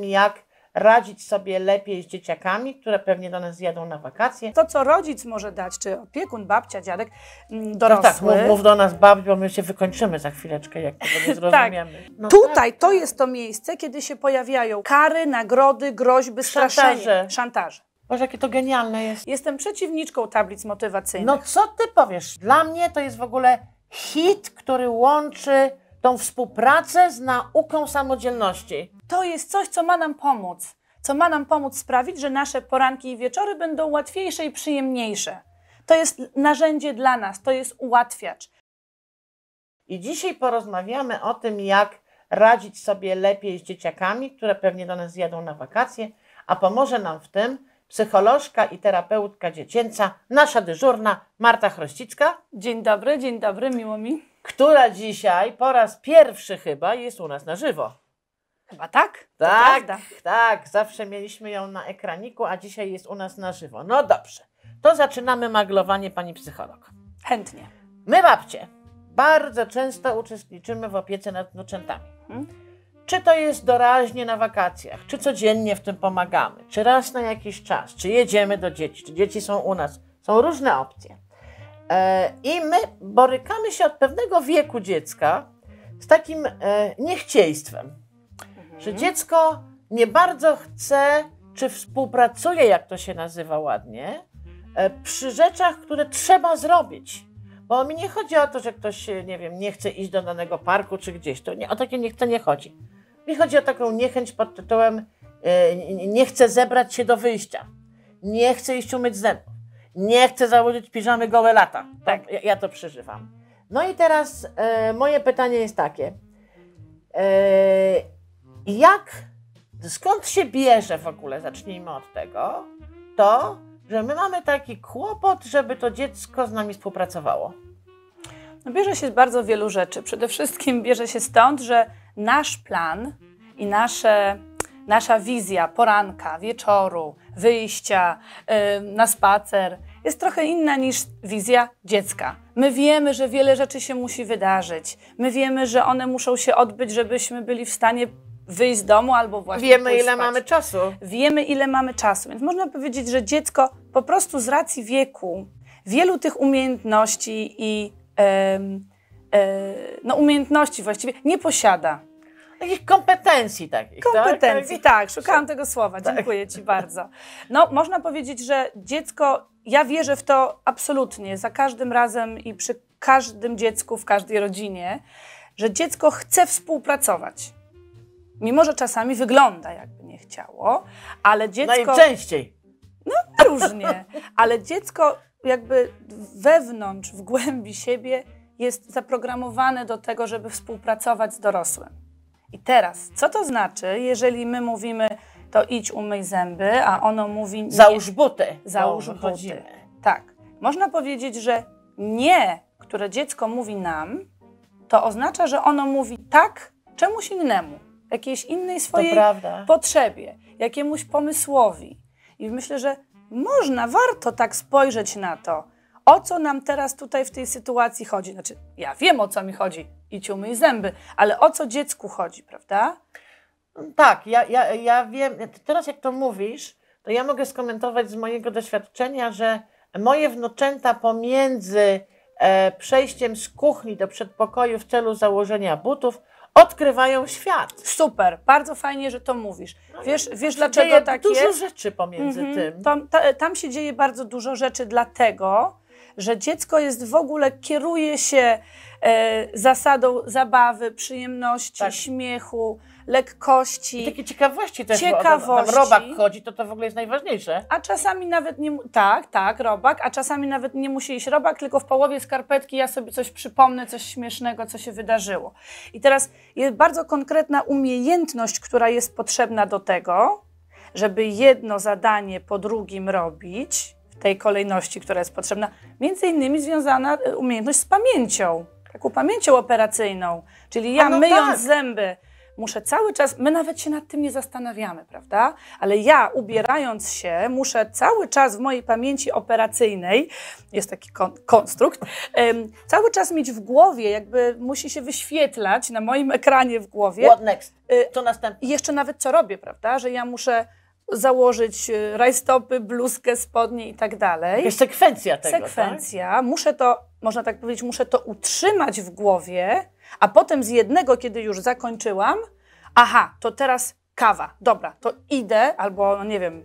jak radzić sobie lepiej z dzieciakami, które pewnie do nas jadą na wakacje. To, co rodzic może dać, czy opiekun, babcia, dziadek, mm, no dorosły. No tak, mów, mów, do nas babci, bo my się wykończymy za chwileczkę, jak tego nie zrozumiemy. Tak. No tak. Tutaj tak. to jest to miejsce, kiedy się pojawiają kary, nagrody, groźby, straszenie. Szantaże. Szantaże. Boże, jakie to genialne jest. Jestem przeciwniczką tablic motywacyjnych. No co ty powiesz? Dla mnie to jest w ogóle hit, który łączy tą współpracę z nauką samodzielności. To jest coś, co ma nam pomóc, co ma nam pomóc sprawić, że nasze poranki i wieczory będą łatwiejsze i przyjemniejsze. To jest narzędzie dla nas, to jest ułatwiacz. I dzisiaj porozmawiamy o tym, jak radzić sobie lepiej z dzieciakami, które pewnie do nas zjadą na wakacje, a pomoże nam w tym psycholożka i terapeutka dziecięca, nasza dyżurna Marta Chrościcka. Dzień dobry, dzień dobry, miło mi która dzisiaj po raz pierwszy chyba jest u nas na żywo. Chyba tak? Tak, tak. Zawsze mieliśmy ją na ekraniku, a dzisiaj jest u nas na żywo. No dobrze. To zaczynamy maglowanie, pani psycholog. Chętnie. My, babcie, bardzo często uczestniczymy w opiece nad nuczętami. Hmm? Czy to jest doraźnie na wakacjach, czy codziennie w tym pomagamy, czy raz na jakiś czas, czy jedziemy do dzieci, czy dzieci są u nas. Są różne opcje. E, I my borykamy się od pewnego wieku dziecka z takim e, niechcieństwem, mhm. że dziecko nie bardzo chce, czy współpracuje, jak to się nazywa ładnie, e, przy rzeczach, które trzeba zrobić. Bo mi nie chodzi o to, że ktoś, nie wiem, nie chce iść do danego parku czy gdzieś. To nie, o takie nie, chce, nie chodzi. Mi chodzi o taką niechęć pod tytułem nie chcę zebrać się do wyjścia. Nie chcę iść umyć zębów nie chcę założyć piżamy gołe lata. Tak, ja, ja to przeżywam. No i teraz e, moje pytanie jest takie. E, jak, skąd się bierze w ogóle, zacznijmy od tego, to, że my mamy taki kłopot, żeby to dziecko z nami współpracowało? No, bierze się z bardzo wielu rzeczy. Przede wszystkim bierze się stąd, że nasz plan i nasze, nasza wizja poranka, wieczoru, wyjścia, y, na spacer, jest trochę inna niż wizja dziecka. My wiemy, że wiele rzeczy się musi wydarzyć. My wiemy, że one muszą się odbyć, żebyśmy byli w stanie wyjść z domu albo właśnie. Wiemy, ile spać. mamy czasu. Wiemy, ile mamy czasu. Więc można powiedzieć, że dziecko po prostu z racji wieku, wielu tych umiejętności i e, no, umiejętności właściwie nie posiada takich kompetencji takich. Tak? Kompetencji, tak, tak szukałam tego słowa. Tak. Dziękuję Ci bardzo. No, można powiedzieć, że dziecko, ja wierzę w to absolutnie, za każdym razem i przy każdym dziecku, w każdej rodzinie, że dziecko chce współpracować. Mimo, że czasami wygląda jakby nie chciało, ale dziecko... Najczęściej. No różnie, ale dziecko jakby wewnątrz, w głębi siebie jest zaprogramowane do tego, żeby współpracować z dorosłym. I teraz, co to znaczy, jeżeli my mówimy, to idź umyj zęby, a ono mówi... Nie. Załóż buty. Załóż buty. Chodzimy. Tak. Można powiedzieć, że nie, które dziecko mówi nam, to oznacza, że ono mówi tak czemuś innemu, jakiejś innej swojej potrzebie, jakiemuś pomysłowi. I myślę, że można, warto tak spojrzeć na to, o co nam teraz tutaj w tej sytuacji chodzi. Znaczy, ja wiem o co mi chodzi, idź umyj zęby. Ale o co dziecku chodzi, prawda? Tak, ja, ja, ja wiem. Teraz jak to mówisz, to ja mogę skomentować z mojego doświadczenia, że moje wnuczęta pomiędzy e, przejściem z kuchni do przedpokoju w celu założenia butów odkrywają świat. Super, bardzo fajnie, że to mówisz. No wiesz, wiesz dlaczego dzieje tak dużo jest? dużo rzeczy pomiędzy mhm. tym. Tam, ta, tam się dzieje bardzo dużo rzeczy, dlatego że dziecko jest w ogóle, kieruje się e, zasadą zabawy, przyjemności, tak. śmiechu, lekkości. I takie ciekawości też, ciekawości. bo robak chodzi, to to w ogóle jest najważniejsze. A czasami nawet nie... Tak, tak, robak, a czasami nawet nie musi iść robak, tylko w połowie skarpetki ja sobie coś przypomnę, coś śmiesznego, co się wydarzyło. I teraz jest bardzo konkretna umiejętność, która jest potrzebna do tego, żeby jedno zadanie po drugim robić, tej kolejności, która jest potrzebna. Między innymi związana e, umiejętność z pamięcią, taką pamięcią operacyjną. Czyli ja no myjąc tak. zęby muszę cały czas, my nawet się nad tym nie zastanawiamy, prawda? Ale ja ubierając się, muszę cały czas w mojej pamięci operacyjnej, jest taki kon konstrukt, um, cały czas mieć w głowie, jakby musi się wyświetlać na moim ekranie w głowie. What next? Y, co następne. I jeszcze nawet co robię, prawda? Że ja muszę założyć e, rajstopy, bluzkę, spodnie i tak dalej. Jest sekwencja tego, tak? Sekwencja. Tak? Muszę to, można tak powiedzieć, muszę to utrzymać w głowie, a potem z jednego, kiedy już zakończyłam, aha, to teraz kawa, dobra, to idę, albo no nie wiem,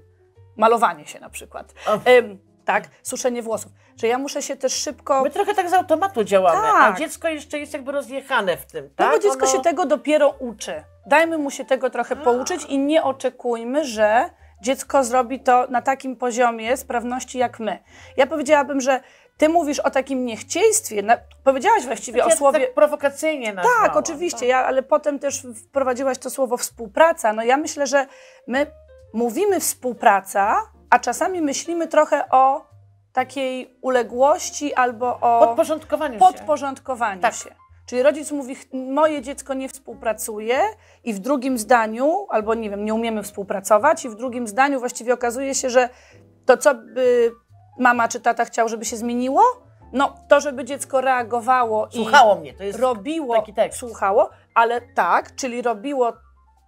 malowanie się na przykład. Ym, tak? Suszenie włosów. Że ja muszę się też szybko... My trochę tak z automatu działamy, tak. a dziecko jeszcze jest jakby rozjechane w tym, tak? No bo tak? dziecko ono... się tego dopiero uczy. Dajmy mu się tego trochę a. pouczyć i nie oczekujmy, że dziecko zrobi to na takim poziomie sprawności jak my. Ja powiedziałabym, że ty mówisz o takim niechcieństwie, na, powiedziałaś właściwie znaczy, o słowie... Tak prowokacyjnie nazwałam, Tak, oczywiście, tak. Ja, ale potem też wprowadziłaś to słowo współpraca. No ja myślę, że my mówimy współpraca, a czasami myślimy trochę o takiej uległości albo o podporządkowaniu, podporządkowaniu się. Tak. się. Czyli rodzic mówi, moje dziecko nie współpracuje i w drugim zdaniu, albo nie wiem, nie umiemy współpracować i w drugim zdaniu właściwie okazuje się, że to, co by mama czy tata chciał, żeby się zmieniło, no to, żeby dziecko reagowało słuchało i mnie, to jest robiło, taki tekst. słuchało, ale tak, czyli robiło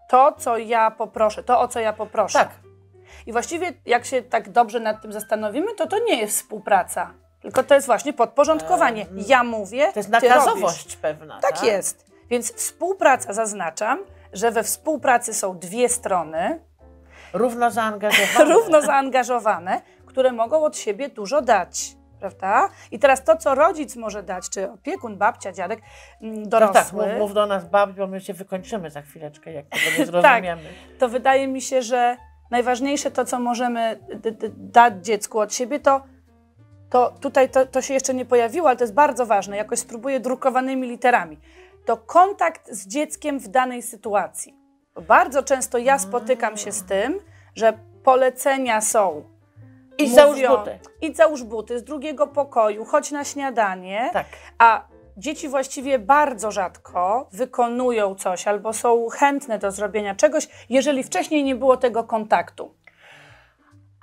to, co ja poproszę, to, o co ja poproszę. Tak. I właściwie, jak się tak dobrze nad tym zastanowimy, to to nie jest współpraca. Tylko to jest właśnie podporządkowanie. Ja mówię. To jest nakazowość pewna. Tak, tak jest. Więc współpraca, zaznaczam, że we współpracy są dwie strony. Równo zaangażowane. równo zaangażowane, które mogą od siebie dużo dać. Prawda? I teraz to, co rodzic może dać, czy opiekun, babcia, dziadek, mm, no tak, dorosły... tak, mów, mów do nas babci, bo my się wykończymy za chwileczkę, jak tego nie tak. zrozumiemy. tak, to wydaje mi się, że najważniejsze to, co możemy dać dziecku od siebie, to, to tutaj to, to się jeszcze nie pojawiło, ale to jest bardzo ważne, jakoś spróbuję drukowanymi literami, to kontakt z dzieckiem w danej sytuacji. bardzo często ja mm. spotykam się z tym, że polecenia są i załóż buty. Idź załóż buty z drugiego pokoju, chodź na śniadanie. Tak. A dzieci właściwie bardzo rzadko wykonują coś albo są chętne do zrobienia czegoś, jeżeli wcześniej nie było tego kontaktu.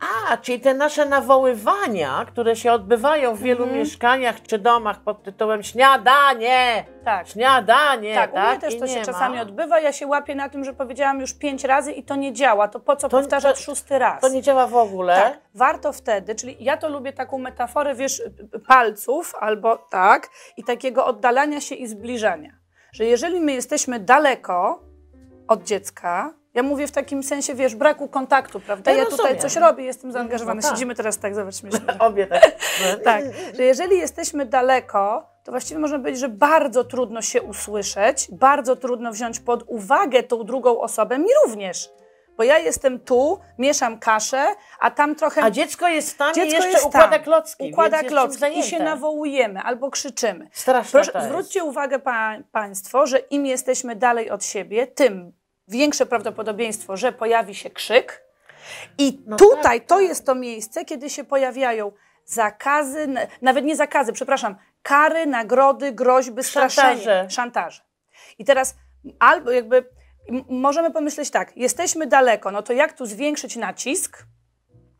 A, czyli te nasze nawoływania, które się odbywają w wielu mhm. mieszkaniach czy domach pod tytułem śniadanie, tak. śniadanie, tak? tak? U mnie tak? też to się ma. czasami odbywa, ja się łapię na tym, że powiedziałam już pięć razy i to nie działa, to po co to, powtarzać to, szósty raz? To nie działa w ogóle? Tak, warto wtedy, czyli ja to lubię taką metaforę, wiesz, palców albo tak i takiego oddalania się i zbliżania, że jeżeli my jesteśmy daleko od dziecka, ja mówię w takim sensie, wiesz, braku kontaktu, prawda? Ja, ja tutaj coś robię, jestem zaangażowana. No, tak. Siedzimy teraz tak, zobaczmy. śmiesznie. Obie tak. tak, że jeżeli jesteśmy daleko, to właściwie można powiedzieć, że bardzo trudno się usłyszeć, bardzo trudno wziąć pod uwagę tą drugą osobę, mi również bo ja jestem tu, mieszam kaszę, a tam trochę... A dziecko jest tam dziecko i jeszcze jest układa tam. klocki. Układa klocki i się nawołujemy albo krzyczymy. Straszne Proszę, Zwróćcie uwagę pa, Państwo, że im jesteśmy dalej od siebie, tym większe prawdopodobieństwo, że pojawi się krzyk. I no tutaj tak, to tak. jest to miejsce, kiedy się pojawiają zakazy, nawet nie zakazy, przepraszam, kary, nagrody, groźby, straszenie, szantaże. I teraz albo jakby możemy pomyśleć tak, jesteśmy daleko, no to jak tu zwiększyć nacisk?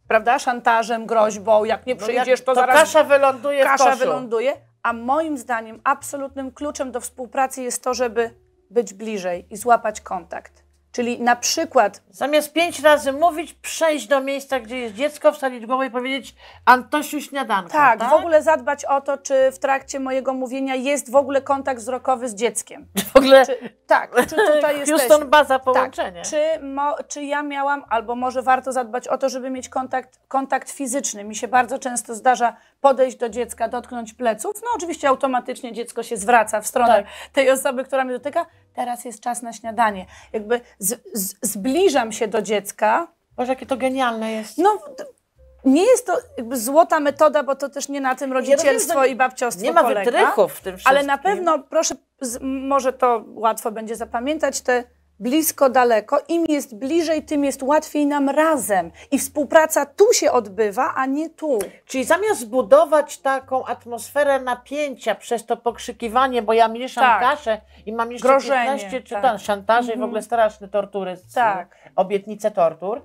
Prawda? Szantażem, groźbą, jak nie no przyjdziesz, to, to zaraz. Kasza wyląduje kasza w koszu. wyląduje. A moim zdaniem absolutnym kluczem do współpracy jest to, żeby być bliżej i złapać kontakt. Czyli na przykład. Zamiast pięć razy mówić, przejść do miejsca, gdzie jest dziecko, wsadzić głowę i powiedzieć Antosiu śniadanko. Tak, tak, w ogóle zadbać o to, czy w trakcie mojego mówienia jest w ogóle kontakt wzrokowy z dzieckiem. W ogóle. Czy, tak, czy tutaj jest. Houston baza tak, połączenie. Tak, czy, mo, czy ja miałam, albo może warto zadbać o to, żeby mieć kontakt, kontakt fizyczny. Mi się bardzo często zdarza podejść do dziecka, dotknąć pleców. No oczywiście automatycznie dziecko się zwraca w stronę tak. tej osoby, która mnie dotyka teraz jest czas na śniadanie. Jakby z, z, zbliżam się do dziecka. Boże, jakie to genialne jest. No, nie jest to złota metoda, bo to też nie na tym rodzicielstwo ja i babciostwo Nie ma polega, wytrychów w tym wszystkim. Ale na pewno, proszę, może to łatwo będzie zapamiętać, te blisko, daleko. Im jest bliżej, tym jest łatwiej nam razem. I współpraca tu się odbywa, a nie tu. Czyli zamiast budować taką atmosferę napięcia przez to pokrzykiwanie, bo ja mieszam tak. kaszę i mam jeszcze Grożenie, 15 czy tak. tam szantaże i w ogóle mhm. straszne tortury, tak. obietnice tortur,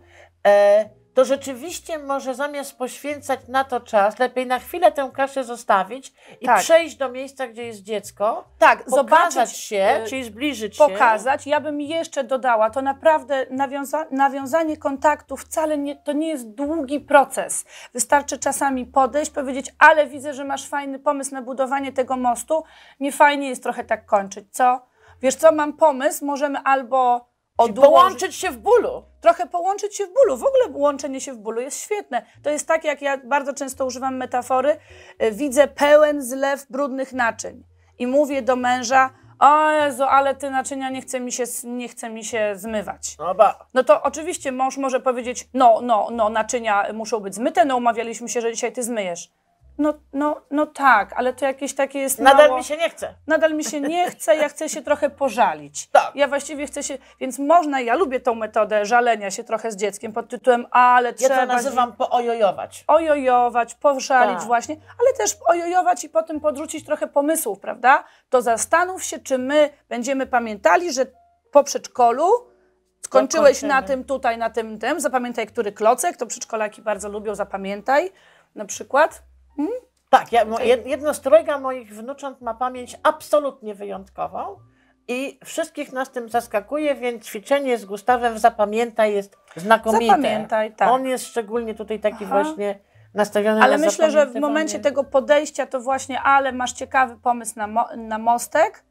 e to rzeczywiście może zamiast poświęcać na to czas, lepiej na chwilę tę kaszę zostawić i tak. przejść do miejsca, gdzie jest dziecko. Tak, pokazać zobaczyć, się, e, czyli zbliżyć pokazać. się. Pokazać. Ja bym jeszcze dodała, to naprawdę nawiąza nawiązanie kontaktu wcale nie, to nie jest długi proces. Wystarczy czasami podejść, powiedzieć, ale widzę, że masz fajny pomysł na budowanie tego mostu. Nie fajnie jest trochę tak kończyć, co? Wiesz co, mam pomysł, możemy albo odłożyć. Połączyć się w bólu. Trochę połączyć się w bólu. W ogóle łączenie się w bólu jest świetne. To jest tak, jak ja bardzo często używam metafory. E, widzę pełen zlew brudnych naczyń i mówię do męża, o Jezu, ale te naczynia nie chce mi się, nie chce mi się zmywać. No, ba. no to oczywiście mąż może powiedzieć, no, no, no, naczynia muszą być zmyte, no umawialiśmy się, że dzisiaj ty zmyjesz. No, no, no tak, ale to jakieś takie jest. Nadal mało. mi się nie chce. Nadal mi się nie chce, ja chcę się trochę pożalić. Tak. Ja właściwie chcę się. Więc można, ja lubię tą metodę żalenia się trochę z dzieckiem pod tytułem, ale ja trzeba. Ja to nazywam się... poojojować. Ojojować, pożalić tak. właśnie, ale też ojojować i potem podrzucić trochę pomysłów, prawda? To zastanów się, czy my będziemy pamiętali, że po przedszkolu skończyłeś na tym, tutaj, na tym, tym. Zapamiętaj, który klocek, to przedszkolaki bardzo lubią, zapamiętaj na przykład. Tak, ja, jedno z trojga moich wnucząt ma pamięć absolutnie wyjątkową i wszystkich nas tym zaskakuje, więc ćwiczenie z Gustawem Zapamiętaj jest znakomite. Zapamiętaj, tak. On jest szczególnie tutaj taki Aha. właśnie nastawiony ale na myślę, że w momencie tego podejścia to właśnie, ale masz ciekawy pomysł na, mo na mostek,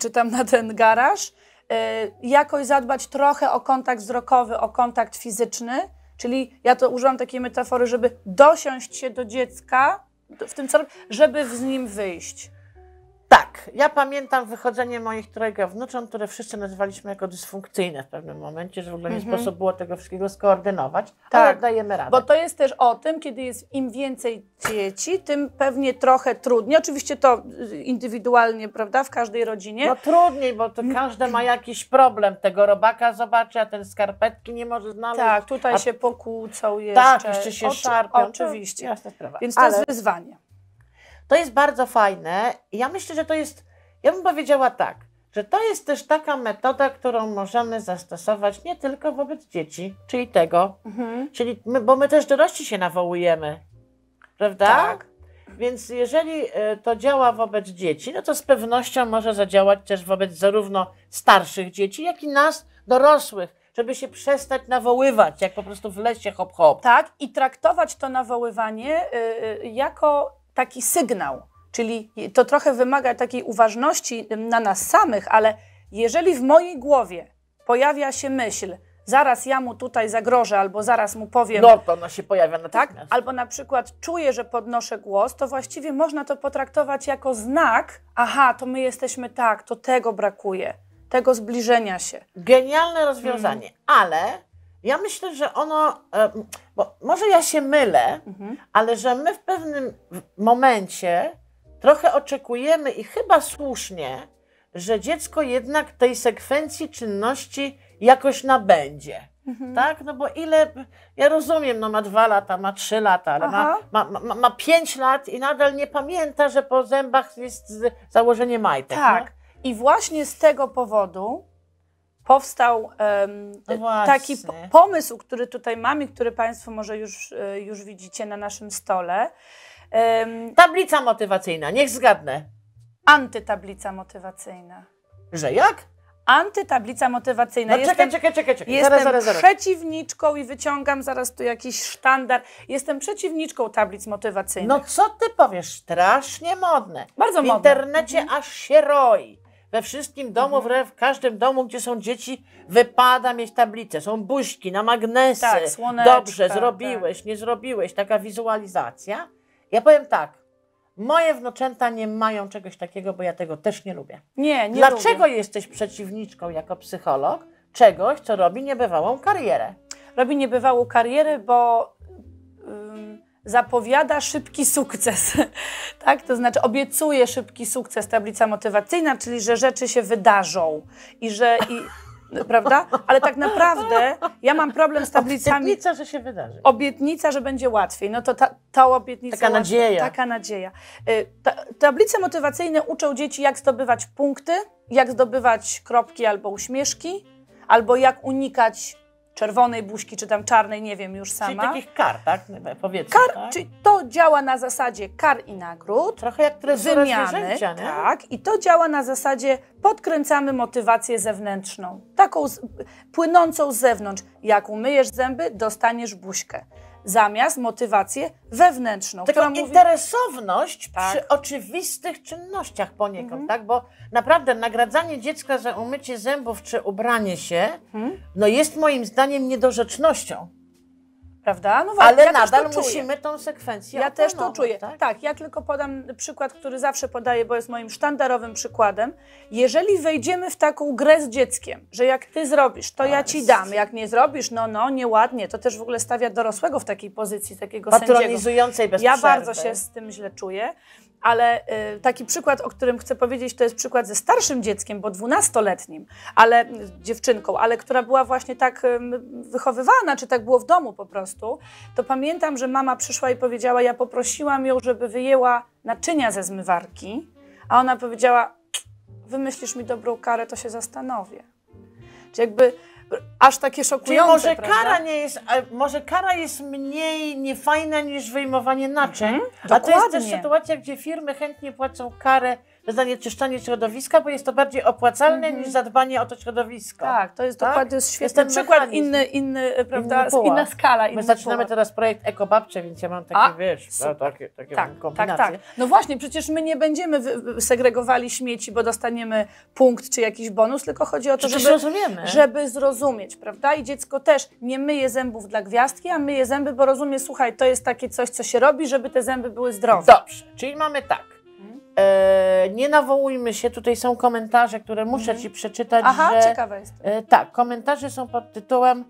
czy tam na ten garaż, yy, jakoś zadbać trochę o kontakt wzrokowy, o kontakt fizyczny, czyli ja to użyłam takiej metafory, żeby dosiąść się do dziecka, w tym celu, żeby z nim wyjść. Tak, ja pamiętam wychodzenie moich trojga wnucząt, które wszyscy nazywaliśmy jako dysfunkcyjne w pewnym momencie, że w ogóle nie mm -hmm. sposób było tego wszystkiego skoordynować, tak, ale dajemy radę. Bo to jest też o tym, kiedy jest im więcej dzieci, tym pewnie trochę trudniej. Oczywiście to y, indywidualnie, prawda, w każdej rodzinie. No trudniej, bo to każdy ma jakiś problem. Tego robaka zobaczy, a ten skarpetki nie może znaleźć. Tak, tutaj a... się pokłócą jeszcze. Tak, jeszcze się Oczy, szarpią. Oczywiście. Jasna sprawa. Więc to ale... jest wyzwanie. To jest bardzo fajne. Ja myślę, że to jest, ja bym powiedziała tak, że to jest też taka metoda, którą możemy zastosować nie tylko wobec dzieci, czyli tego, mhm. czyli my, bo my też dorośli się nawołujemy, prawda? Tak. Więc jeżeli e, to działa wobec dzieci, no to z pewnością może zadziałać też wobec zarówno starszych dzieci, jak i nas, dorosłych żeby się przestać nawoływać, jak po prostu w lesie hop hop. Tak, i traktować to nawoływanie y, y, jako taki sygnał. Czyli to trochę wymaga takiej uważności na nas samych, ale jeżeli w mojej głowie pojawia się myśl, zaraz ja mu tutaj zagrożę, albo zaraz mu powiem. No, to ona się pojawia na Tak? Albo na przykład czuję, że podnoszę głos, to właściwie można to potraktować jako znak, aha, to my jesteśmy tak, to tego brakuje, tego zbliżenia się. Genialne rozwiązanie, hmm. ale ja myślę, że ono, e, bo może ja się mylę, mhm. ale że my w pewnym momencie trochę oczekujemy i chyba słusznie, że dziecko jednak tej sekwencji czynności jakoś nabędzie. Mhm. Tak? No bo ile, ja rozumiem, no ma dwa lata, ma trzy lata, ale ma, ma, ma, ma, pięć lat i nadal nie pamięta, że po zębach jest założenie majtek. Tak. No? I właśnie z tego powodu powstał no taki pomysł, który tutaj mamy, który Państwo może już, e, już widzicie na naszym stole. Tablica motywacyjna, niech zgadnę. Antytablica motywacyjna. Że jak? Antytablica motywacyjna. No czekaj, czekaj, czekaj, czekaj. Jestem zaraz, zaraz, przeciwniczką i wyciągam zaraz tu jakiś sztandar. Jestem przeciwniczką tablic motywacyjnych. No co ty powiesz? Strasznie modne. Bardzo modne. W internecie mhm. aż się roi we wszystkim domu, mhm. w każdym domu, gdzie są dzieci, wypada mieć tablice. Są buźki na magnesy. Tak, Dobrze, tak. zrobiłeś, tak. nie zrobiłeś. Taka wizualizacja. Ja powiem tak. Moje wnoczęta nie mają czegoś takiego, bo ja tego też nie lubię. Nie, nie Dlaczego lubię. jesteś przeciwniczką jako psycholog czegoś, co robi niebywałą karierę? Robi niebywałą karierę, bo zapowiada szybki sukces. tak? To znaczy obiecuje szybki sukces tablica motywacyjna, czyli że rzeczy się wydarzą i że. I, no, prawda? Ale tak naprawdę ja mam problem z tablicami. Obietnica, że się wydarzy. Obietnica, że będzie łatwiej. No to ta, ta obietnica. Taka łatwa, nadzieja. Taka nadzieja. Y, ta, tablice motywacyjne uczą dzieci, jak zdobywać punkty, jak zdobywać kropki albo uśmieszki, albo jak unikać czerwonej buźki, czy tam czarnej, nie wiem już sama. Czyli takich kar, tak? Powiedzmy, kar, tak? Czyli to działa na zasadzie kar i nagród. Trochę jak wymiany, nie? Tak, i to działa na zasadzie podkręcamy motywację zewnętrzną, taką z, płynącą z zewnątrz. Jak umyjesz zęby, dostaniesz buźkę zamiast motywację wewnętrzną. Tylko mówi... interesowność tak. przy oczywistych czynnościach poniekąd, mhm. tak? Bo naprawdę nagradzanie dziecka za umycie zębów czy ubranie się, mhm. no jest moim zdaniem niedorzecznością. Prawda? No właśnie, Ale ja nadal to musimy tą sekwencję Ja też to czuję. Tak? tak, ja tylko podam przykład, który zawsze podaję, bo jest moim sztandarowym przykładem. Jeżeli wejdziemy w taką grę z dzieckiem, że jak ty zrobisz, to ja ci dam, jak nie zrobisz, no, no, nieładnie, to też w ogóle stawia dorosłego w takiej pozycji, takiego Patronizującej sędziego. bez Ja przerwy. bardzo się z tym źle czuję ale y, taki przykład, o którym chcę powiedzieć, to jest przykład ze starszym dzieckiem, bo dwunastoletnim, ale y, dziewczynką, ale która była właśnie tak y, wychowywana, czy tak było w domu po prostu, to pamiętam, że mama przyszła i powiedziała, ja poprosiłam ją, żeby wyjęła naczynia ze zmywarki, a ona powiedziała, wymyślisz mi dobrą karę, to się zastanowię. Czy jakby aż takie szokujące. Czyli może kara nie jest, może kara jest mniej niefajna niż wyjmowanie naczyń, mhm, a to jest też sytuacja, gdzie firmy chętnie płacą karę zanieczyszczanie środowiska, bo jest to bardziej opłacalne mhm. niż zadbanie o to środowisko. Tak, to jest tak? dokładnie świetny jest ten przykład, inny, inny, e, prawda, inny inna skala. My zaczynamy teraz projekt Ekobabcze, więc ja mam takie, A, wiesz, no, takie, takie tak, tak kombinacje. Tak, tak. No właśnie, przecież my nie będziemy segregowali śmieci, bo dostaniemy punkt czy jakiś bonus, tylko chodzi o to, żeby, żeby zrozumieć, prawda? I dziecko też nie myje zębów dla gwiazdki, a myje zęby, bo rozumie, słuchaj, to jest takie coś, co się robi, żeby te zęby były zdrowe. Dobrze, czyli mamy tak. Hmm? nie nawołujmy się, tutaj są komentarze, które muszę mhm. Ci przeczytać. Aha, że, ciekawe jest. E, tak, komentarze są pod tytułem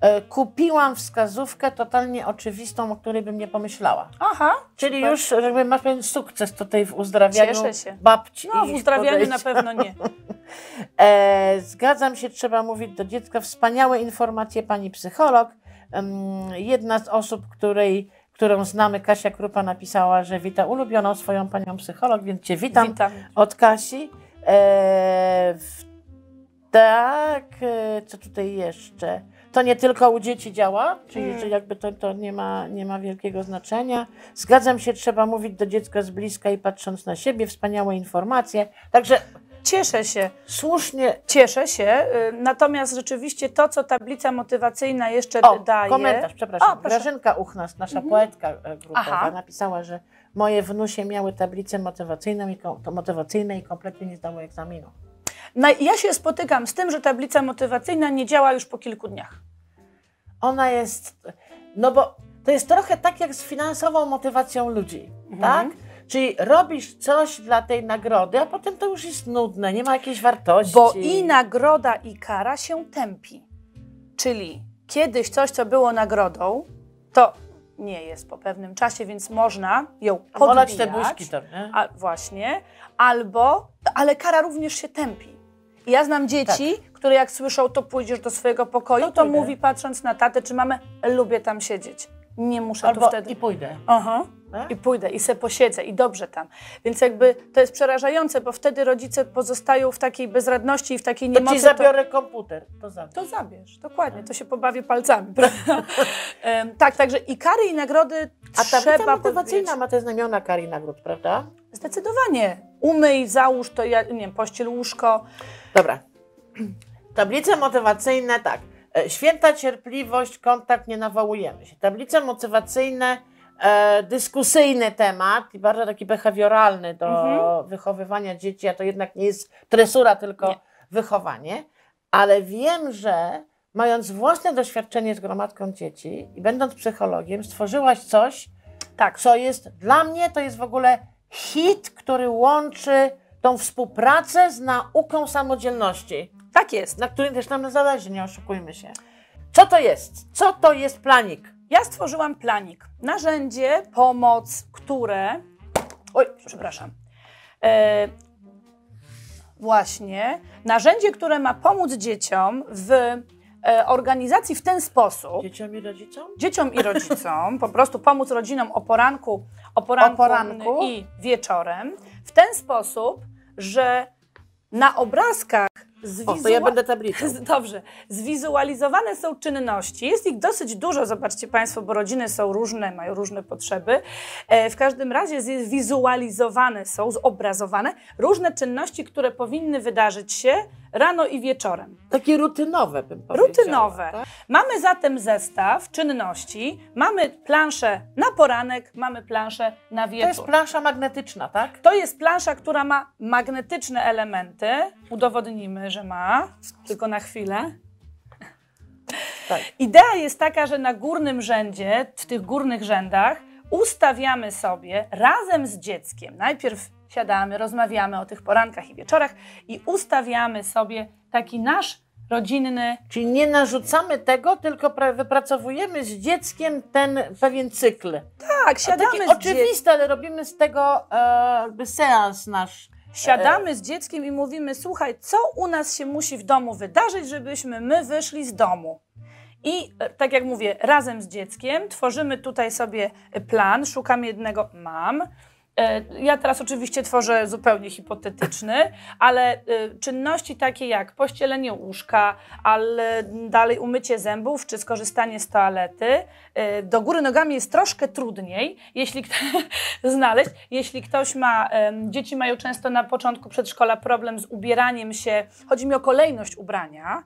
e, Kupiłam wskazówkę totalnie oczywistą, o której bym nie pomyślała. Aha. Czyli już jakby masz pewien sukces tutaj w uzdrawianiu Cieszę się. babci. No, w uzdrawianiu na pewno nie. e, zgadzam się, trzeba mówić do dziecka. Wspaniałe informacje pani psycholog. Um, jedna z osób, której którą znamy, Kasia Krupa napisała, że wita ulubioną swoją panią psycholog, więc Cię witam, witam. od Kasi. E, w, tak, e, co tutaj jeszcze? To nie tylko u dzieci działa, czyli hmm. że jakby to, to nie, ma, nie ma wielkiego znaczenia. Zgadzam się, trzeba mówić do dziecka z bliska i patrząc na siebie, wspaniałe informacje. Także Cieszę się. Słusznie. Cieszę się. Y, natomiast rzeczywiście to, co tablica motywacyjna jeszcze o, daje. Komentarz, przepraszam. O, Grażynka Uchnas, nasza mhm. poetka e, grupowa, Aha. napisała, że moje wnusie miały tablicę motywacyjną i, motywacyjne i kompletnie nie zdały egzaminu. No, ja się spotykam z tym, że tablica motywacyjna nie działa już po kilku dniach. Ona jest. No bo to jest trochę tak jak z finansową motywacją ludzi, mhm. tak? Czyli robisz coś dla tej nagrody, a potem to już jest nudne, nie ma jakiejś wartości. Bo i nagroda, i kara się tępi. Czyli kiedyś coś, co było nagrodą, to nie jest po pewnym czasie, więc można ją podbijać. Wolać te buźki tam, nie? A, właśnie. Albo, ale kara również się tępi. ja znam dzieci, tak. które jak słyszą, to pójdziesz do swojego pokoju, no to, to mówi patrząc na tatę czy mamę, lubię tam siedzieć. Nie muszę Albo tu wtedy. i pójdę. Aha. I pójdę, i se posiedzę, i dobrze tam. Więc jakby to jest przerażające, bo wtedy rodzice pozostają w takiej bezradności i w takiej niemocy. To ci zabiorę to... komputer, to zabierz. To zabierz, dokładnie, to się pobawię palcami. tak, także i kary, i nagrody A ta trzeba motywacyjna ma te znamiona kary i nagród, prawda? Zdecydowanie. Umyj, załóż to, ja, nie wiem, pościel, łóżko. Dobra. Tablice motywacyjne, tak. E, święta cierpliwość, kontakt, nie nawołujemy się. Tablice motywacyjne E, dyskusyjny temat i bardzo taki behawioralny do mhm. wychowywania dzieci, a to jednak nie jest tresura, tylko nie. wychowanie, ale wiem, że mając własne doświadczenie z gromadką dzieci i będąc psychologiem, stworzyłaś coś, tak. co jest dla mnie to jest w ogóle hit, który łączy tą współpracę z nauką samodzielności. Tak jest. Na którym też nam zależy, nie oszukujmy się. Co to jest? Co to jest planik? Ja stworzyłam planik, narzędzie, pomoc, które. Oj, przepraszam. E, właśnie, narzędzie, które ma pomóc dzieciom w e, organizacji w ten sposób. Dzieciom i rodzicom? Dzieciom i rodzicom, po prostu pomóc rodzinom o poranku, o poranku, o poranku. i wieczorem, w ten sposób, że na obrazkach Zwizual... O, to ja będę tablicą. Dobrze. Zwizualizowane są czynności. Jest ich dosyć dużo, zobaczcie Państwo, bo rodziny są różne, mają różne potrzeby. E, w każdym razie zwizualizowane są, zobrazowane różne czynności, które powinny wydarzyć się rano i wieczorem. Takie rutynowe bym powiedziała. Rutynowe. Tak? Mamy zatem zestaw czynności, mamy planszę na poranek, mamy planszę na wieczór. To jest plansza magnetyczna, tak? To jest plansza, która ma magnetyczne elementy. Udowodnimy, że ma, tylko na chwilę. Tak. Idea jest taka, że na górnym rzędzie, w tych górnych rzędach, ustawiamy sobie razem z dzieckiem, najpierw siadamy, rozmawiamy o tych porankach i wieczorach i ustawiamy sobie taki nasz rodzinny. Czyli nie narzucamy tego, tylko wypracowujemy z dzieckiem ten pewien cykl. Tak, siadamy z Oczywiste, ale robimy z tego e, seans nasz. Siadamy z dzieckiem i mówimy: Słuchaj, co u nas się musi w domu wydarzyć, żebyśmy my wyszli z domu. I e, tak jak mówię, razem z dzieckiem tworzymy tutaj sobie plan, szukamy jednego mam, E, ja teraz oczywiście tworzę zupełnie hipotetyczny, ale e, czynności takie jak pościelenie łóżka, ale dalej umycie zębów czy skorzystanie z toalety, e, do góry nogami jest troszkę trudniej, jeśli znaleźć. Jeśli ktoś ma, dzieci mają często na początku przedszkola problem z ubieraniem się, chodzi mi o kolejność ubrania.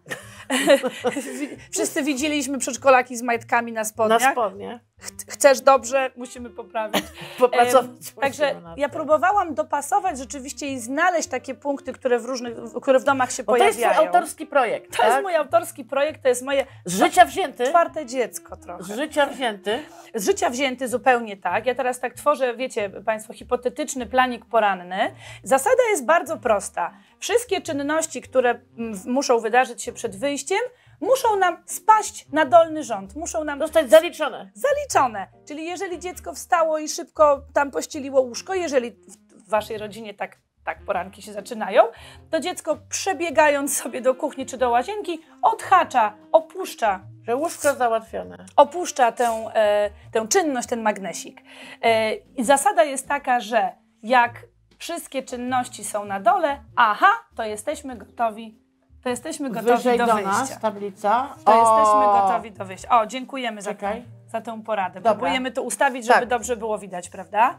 Wszyscy widzieliśmy przedszkolaki z majtkami na spodniach. Na spodnie chcesz dobrze, musimy poprawić. Popracować. E, także ja próbowałam dopasować rzeczywiście i znaleźć takie punkty, które w różnych, które w domach się Bo pojawiają. To jest twój autorski projekt. To tak? jest mój autorski projekt, to jest moje. Z życia wzięty? Czwarte dziecko trochę. Z życia wzięty? Z życia wzięty zupełnie tak. Ja teraz tak tworzę, wiecie Państwo, hipotetyczny planik poranny. Zasada jest bardzo prosta. Wszystkie czynności, które mm, muszą wydarzyć się przed wyjściem, muszą nam spaść na dolny rząd, muszą nam... Zostać zaliczone. Zaliczone, czyli jeżeli dziecko wstało i szybko tam pościeliło łóżko, jeżeli w waszej rodzinie tak tak poranki się zaczynają, to dziecko przebiegając sobie do kuchni czy do łazienki odhacza, opuszcza. Że łóżko załatwione. Opuszcza tę, e, tę czynność, ten magnesik. E, I zasada jest taka, że jak wszystkie czynności są na dole, aha, to jesteśmy gotowi to jesteśmy gotowi Wyżej do, do wyjścia. tablica. To o. jesteśmy gotowi do wyjścia. O, dziękujemy za, Czekaj. tę, za tę poradę. Dobra. Próbujemy to ustawić, żeby tak. dobrze było widać, prawda?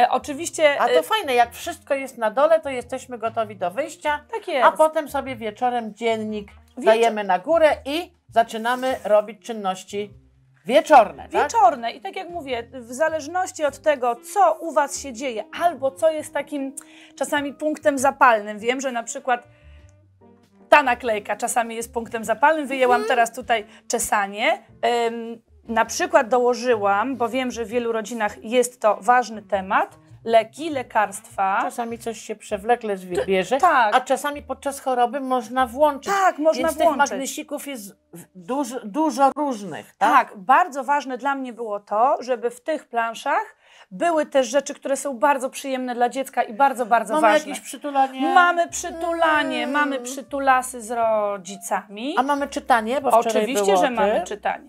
E, oczywiście. A to e, fajne, jak wszystko jest na dole, to jesteśmy gotowi do wyjścia. Tak jest. A potem sobie wieczorem dziennik Wiecz... dajemy na górę i zaczynamy robić czynności Wieczorne, tak? Wieczorne i tak jak mówię, w zależności od tego, co u Was się dzieje, albo co jest takim czasami punktem zapalnym. Wiem, że na przykład ta naklejka czasami jest punktem zapalnym. Wyjęłam mhm. teraz tutaj czesanie. Ym, na przykład dołożyłam, bo wiem, że w wielu rodzinach jest to ważny temat, leki, lekarstwa. Czasami coś się przewlekle bierze, tak. a czasami podczas choroby można włączyć. Tak, można Więc włączyć. tych magnesików jest dużo, dużo różnych. Tak? tak, bardzo ważne dla mnie było to, żeby w tych planszach były też rzeczy, które są bardzo przyjemne dla dziecka i bardzo, bardzo mamy ważne. Mamy jakieś przytulanie? Mamy przytulanie, mm. mamy przytulasy z rodzicami. A mamy czytanie? Bo Oczywiście, było, że ty? mamy czytanie.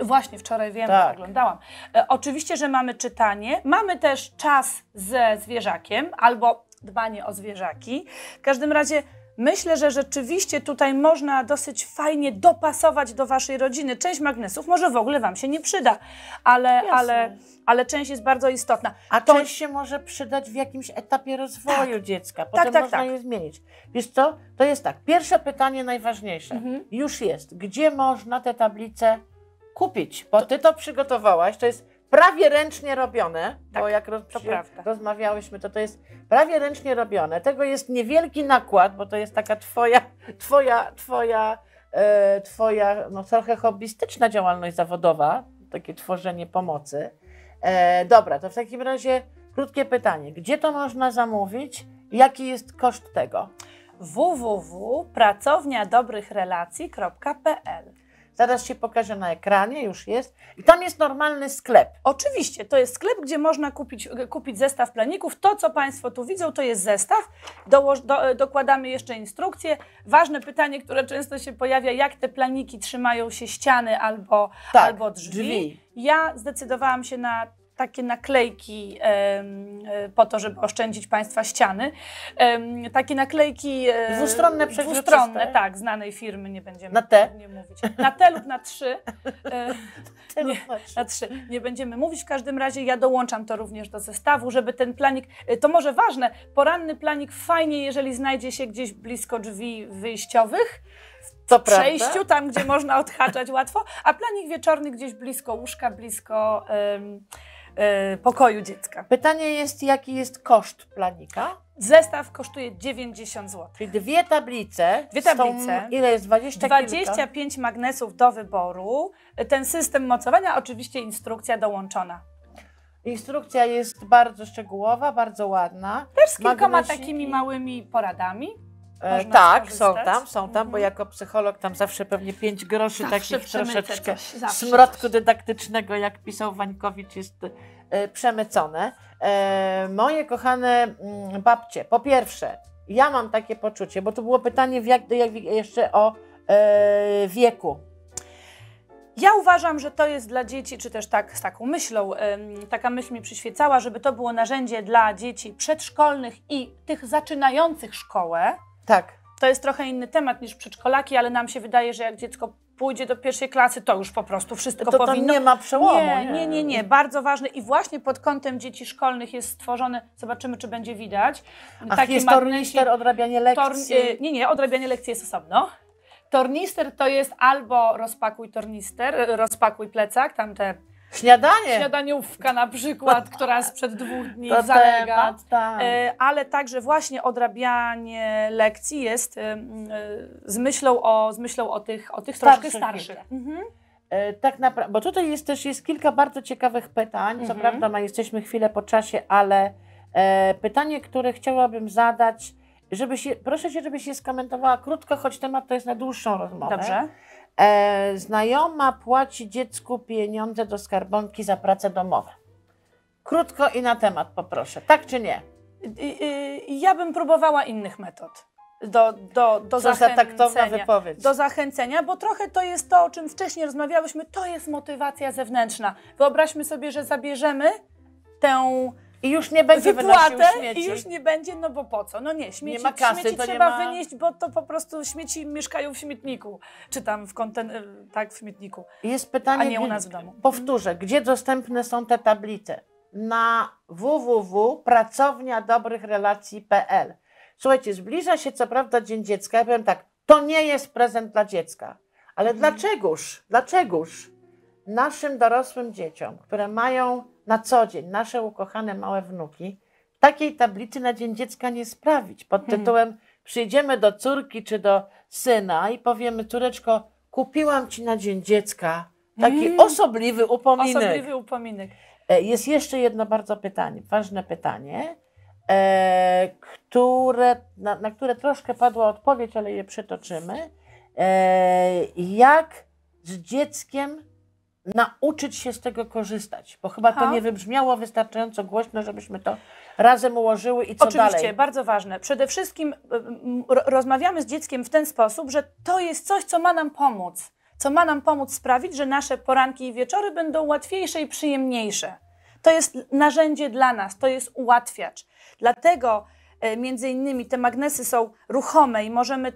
Właśnie, wczoraj wiem, tak. oglądałam. E, oczywiście, że mamy czytanie. Mamy też czas ze zwierzakiem albo dbanie o zwierzaki. W każdym razie Myślę, że rzeczywiście tutaj można dosyć fajnie dopasować do waszej rodziny. Część magnesów może w ogóle wam się nie przyda, ale, ale, ale część jest bardzo istotna. A to... część się może przydać w jakimś etapie rozwoju tak. dziecka, tak, potem tak, tak, można tak. je zmienić. Wiesz co, to jest tak, pierwsze pytanie najważniejsze mhm. już jest, gdzie można te tablice kupić? Bo ty to przygotowałaś, to jest prawie ręcznie robione, tak, bo jak roz, rozmawiałyśmy, to to jest prawie ręcznie robione. Tego jest niewielki nakład, bo to jest taka twoja, twoja, twoja, e, twoja no, trochę hobbystyczna działalność zawodowa, takie tworzenie pomocy. E, dobra, to w takim razie krótkie pytanie. Gdzie to można zamówić? Jaki jest koszt tego? www.pracowniadobrychrelacji.pl Zaraz się pokaże na ekranie, już jest. I tam jest normalny sklep. Oczywiście, to jest sklep, gdzie można kupić, kupić zestaw planików. To, co Państwo tu widzą, to jest zestaw. do, e, dokładamy jeszcze instrukcję. Ważne pytanie, które często się pojawia, jak te planiki trzymają się ściany albo, tak, albo drzwi. drzwi. Ja zdecydowałam się na takie naklejki e, po to, żeby oszczędzić państwa ściany. Takie naklejki e, dwustronne, dwustronne, tak, znanej firmy, nie będziemy na te? Nie mówić. Na te lub na trzy. E, nie, na trzy. Nie będziemy mówić. W każdym razie ja dołączam to również do zestawu, żeby ten planik, to może ważne, poranny planik fajnie, jeżeli znajdzie się gdzieś blisko drzwi wyjściowych, to przejściu, prawda? tam gdzie można odhaczać łatwo, a planik wieczorny gdzieś blisko łóżka, blisko ym, y, e, pokoju dziecka. Pytanie jest, jaki jest koszt planika? Zestaw kosztuje 90 zł. Czyli dwie tablice. Dwie tablice. ile jest 20 25 kilka? magnesów do wyboru. Ten system mocowania, oczywiście instrukcja dołączona. Instrukcja jest bardzo szczegółowa, bardzo ładna. Też z kilkoma Magnesiki. takimi małymi poradami. E, tak, są tam, są tam, mhm. bo jako psycholog tam zawsze pewnie pięć groszy zawsze takich troszeczkę coś, smrodku coś. dydaktycznego, jak pisał Wańkowicz, jest e, przemycone. E, moje kochane m, mm, babcie, po pierwsze, ja mam takie poczucie, bo to było pytanie w jak, jak, jeszcze o e, wieku. Ja uważam, że to jest dla dzieci, czy też tak z taką myślą, taka myśl mi przyświecała, żeby to było narzędzie dla dzieci przedszkolnych i tych zaczynających szkołę, tak. To jest trochę inny temat niż przedszkolaki, ale nam się wydaje, że jak dziecko pójdzie do pierwszej klasy, to już po prostu wszystko to, to nie ma przełomu. Nie, nie, nie, nie, Bardzo ważne i właśnie pod kątem dzieci szkolnych jest stworzone, zobaczymy czy będzie widać. Ach, Taki jest magnesi... tornister, odrabianie lekcji. Torn... Y, nie, nie, odrabianie lekcji jest osobno. Tornister to jest albo rozpakuj tornister, y, rozpakuj plecak, tam te Śniadanie. Śniadaniówka na przykład, która sprzed dwóch dni to zalega. Temat, tak. E, ale także właśnie odrabianie lekcji jest z myślą o, z myślą o tych, o tych starszych troszkę starszych. Mhm. E, tak naprawdę, bo tutaj jest też jest kilka bardzo ciekawych pytań. Co mhm. prawda, no, jesteśmy chwilę po czasie, ale e, pytanie, które chciałabym zadać, żeby się, proszę cię, żebyś je skomentowała krótko, choć temat to jest na dłuższą rozmowę. Dobrze. E, znajoma płaci dziecku pieniądze do skarbonki za pracę domową. Krótko i na temat poproszę, tak czy nie? I- y, i- y, Ja bym próbowała innych metod. Do, do, do, Co za taktowna zachęcenia, wypowiedź. do zachęcenia, bo trochę to jest to, o czym wcześniej rozmawiałyśmy, to jest motywacja zewnętrzna. Wyobraźmy sobie, że zabierzemy tę i już nie będzie wypłatę śmieci. i już nie będzie, no bo po co? No nie, śmieci, nie ma kasy, śmieci trzeba ma... wynieść, bo to po prostu śmieci mieszkają w śmietniku, czy tam w konten... Y, tak, w śmietniku. Jest pytanie, a nie u nas w domu. Powtórzę, gdzie dostępne są te tablice? Na www.pracowniadobrychrelacji.pl Słuchajcie, zbliża się co prawda Dzień Dziecka, ja powiem tak, to nie jest prezent dla dziecka, ale mhm. dlaczegoż, dlaczegoż naszym dorosłym dzieciom, które mają na co dzień nasze ukochane małe wnuki takiej tablicy na Dzień Dziecka nie sprawić pod hmm. tytułem hmm. przyjdziemy do córki czy do syna i powiemy córeczko kupiłam ci na Dzień Dziecka taki hmm. osobliwy upominek. Osobliwy upominek. E, jest jeszcze jedno bardzo pytanie, ważne pytanie, e, które, na, na, które troszkę padła odpowiedź, ale je przytoczymy. E, jak z dzieckiem nauczyć się z tego korzystać, bo chyba ha. to nie wybrzmiało wystarczająco głośno, żebyśmy to razem ułożyły i co Oczywiście, dalej. Oczywiście, bardzo ważne. Przede wszystkim rozmawiamy z dzieckiem w ten sposób, że to jest coś, co ma nam pomóc, co ma nam pomóc sprawić, że nasze poranki i wieczory będą łatwiejsze i przyjemniejsze. To jest narzędzie dla nas, to jest ułatwiacz. Dlatego e, między innymi te magnesy są ruchome i możemy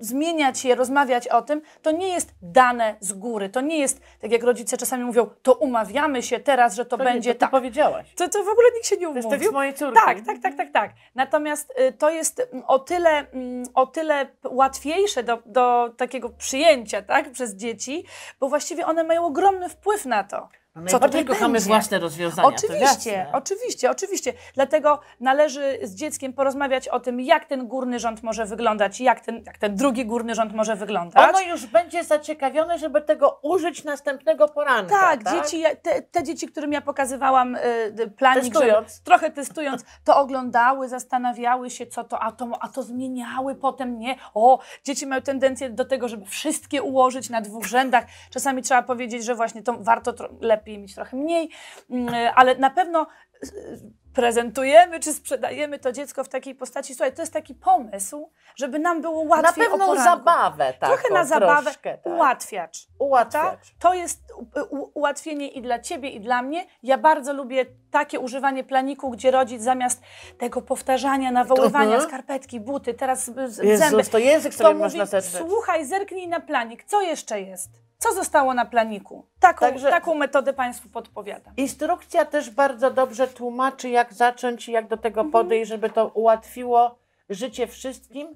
zmieniać je, rozmawiać o tym, to nie jest dane z góry. To nie jest, tak jak rodzice czasami mówią, to umawiamy się teraz, że to, to będzie nie, to tak. powiedziałaś. To, to w ogóle nikt się nie umówił. To jest mojej córki. Tak, tak, tak, tak, tak. Natomiast y, to jest mm, o tyle, mm, o tyle łatwiejsze do, do takiego przyjęcia tak, przez dzieci, bo właściwie one mają ogromny wpływ na to. Najbardziej kochamy własne rozwiązania. Oczywiście, oczywiście, oczywiście. Dlatego należy z dzieckiem porozmawiać o tym, jak ten górny rząd może wyglądać, jak ten, jak ten drugi górny rząd może wyglądać. Ono już będzie zaciekawione, żeby tego użyć następnego poranka. Tak, tak? Dzieci, te, te, dzieci, którym ja pokazywałam y, planik, testując. Żeby, trochę testując, to oglądały, zastanawiały się, co to, a to, a to zmieniały, potem nie. O, dzieci mają tendencję do tego, żeby wszystkie ułożyć na dwóch rzędach. Czasami trzeba powiedzieć, że właśnie to warto lepiej lepiej mieć trochę mniej, mm, e, ale na pewno e, prezentujemy czy sprzedajemy to dziecko w takiej postaci. Słuchaj, to jest taki pomysł, żeby nam było łatwiej. Na pewną zabawę, tak. Trochę na zabawę. Troszkę, tak. Ułatwiacz. Ułatwiacz. Tak? To jest ułatwienie i dla ciebie, i dla mnie. Ja bardzo lubię takie używanie planiku, gdzie rodzic zamiast tego powtarzania, nawoływania uh-huh. skarpetki, buty, teraz Jezus, zęby. to język sobie to mówi, masz Słuchaj, zerknij na planik. Co jeszcze jest? co zostało na planiku. Taką, Także, taką metodę Państwu podpowiadam. Instrukcja też bardzo dobrze tłumaczy, jak zacząć i jak do tego mhm. podejść, mhm. żeby to ułatwiło życie wszystkim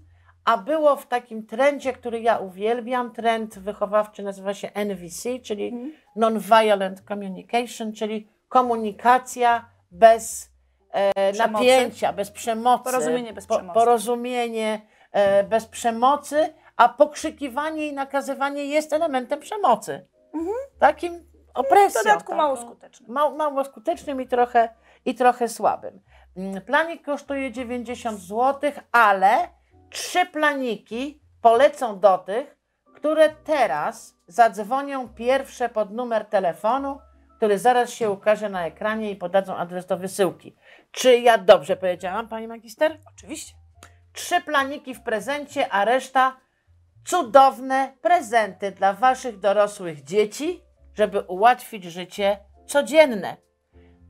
a było w takim trendzie, który ja uwielbiam. Trend wychowawczy nazywa się NVC, czyli mhm. Non-Violent Communication, czyli komunikacja bez e, napięcia, bez przemocy. Porozumienie bez przemocy. Po, porozumienie e, bez przemocy, a pokrzykiwanie i nakazywanie jest elementem przemocy. Mhm. Takim opresją. W dodatku tak, mało no. skutecznym. Mało, mało skutecznym i trochę, i trochę słabym. Mm, planik kosztuje 90 zł, ale Trzy planiki polecą do tych, które teraz zadzwonią pierwsze pod numer telefonu, który zaraz się ukaże na ekranie i podadzą adres do wysyłki. Czy ja dobrze powiedziałam, pani magister? Oczywiście. Trzy planiki w prezencie, a reszta cudowne prezenty dla waszych dorosłych dzieci, żeby ułatwić życie codzienne.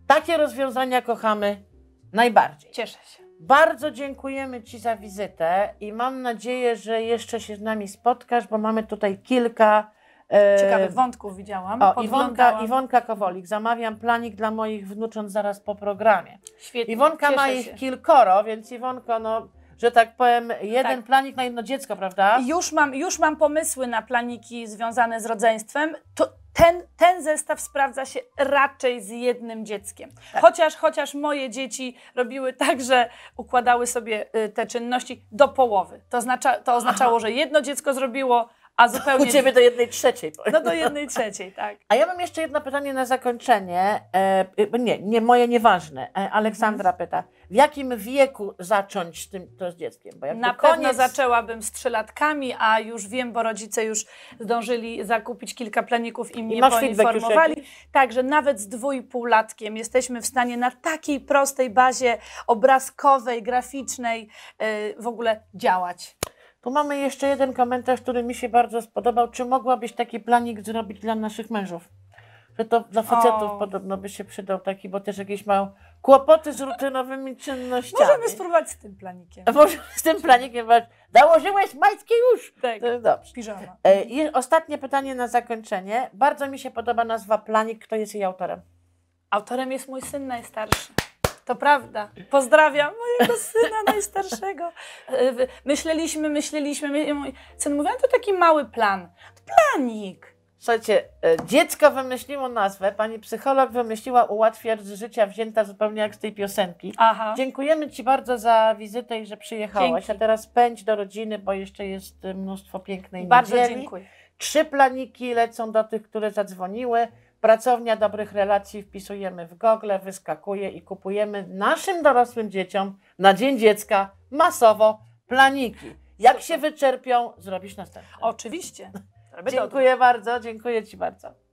Takie rozwiązania kochamy najbardziej. Cieszę się. Bardzo dziękujemy Ci za wizytę i mam nadzieję, że jeszcze się z nami spotkasz, bo mamy tutaj kilka. E, Ciekawych wątków widziałam. O, Iwonka, Iwonka Kowolik. Zamawiam planik dla moich wnucząt zaraz po programie. Świetnie, Iwonka ma ich się. kilkoro, więc Iwonko, no, że tak powiem, jeden tak. planik na jedno dziecko, prawda? Już mam, już mam pomysły na planiki związane z rodzeństwem. To, ten, ten zestaw sprawdza się raczej z jednym dzieckiem. Tak. Chociaż, chociaż moje dzieci robiły tak, że układały sobie y, te czynności do połowy. To, oznacza, to oznaczało, Aha. że jedno dziecko zrobiło a zupełnie... U Ciebie do jednej trzeciej. No do jednej trzeciej, tak. A ja mam jeszcze jedno pytanie na zakończenie. E, y, nie, nie, moje nieważne. E, Aleksandra mhm. pyta, w jakim wieku zacząć z tym, to z dzieckiem? Bo na koniec... pewno zaczęłabym z trzylatkami, a już wiem, bo rodzice już zdążyli zakupić kilka planików i mnie I poinformowali. Także nawet z dwójpółlatkiem jesteśmy w stanie na takiej prostej bazie obrazkowej, graficznej e, w ogóle działać. Tu mamy jeszcze jeden komentarz, który mi się bardzo spodobał. Czy mogłabyś taki planik zrobić dla naszych mężów? Że to dla facetów o. podobno by się przydał taki, bo też jakieś mają kłopoty z rutynowymi czynnościami. Możemy spróbować z tym planikiem. Może z tym planikiem. bo Założyłeś majtki już! Tak, Dobrze. piżama. E, I ostatnie pytanie na zakończenie. Bardzo mi się podoba nazwa planik. Kto jest jej autorem? Autorem jest mój syn najstarszy. To prawda. Pozdrawiam mojego syna najstarszego. E, myśleliśmy, myśleliśmy. mój syn mówi, to taki mały plan. Planik. Słuchajcie, e, dziecko wymyśliło nazwę, pani psycholog wymyśliła ułatwiacz życia wzięta zupełnie jak z tej piosenki. Aha. Dziękujemy Ci bardzo za wizytę i że przyjechałaś. Dzięki. A teraz pędź do rodziny, bo jeszcze jest mnóstwo pięknej bardzo niedzieli. Bardzo dziękuję. Trzy planiki lecą do tych, które zadzwoniły. Pracownia dobrych relacji wpisujemy w Google, wyskakuje i kupujemy naszym dorosłym dzieciom na Dzień Dziecka masowo planiki. Jak się wyczerpią, zrobisz następne. Oczywiście. Dziękuję bardzo, dziękuję Ci bardzo.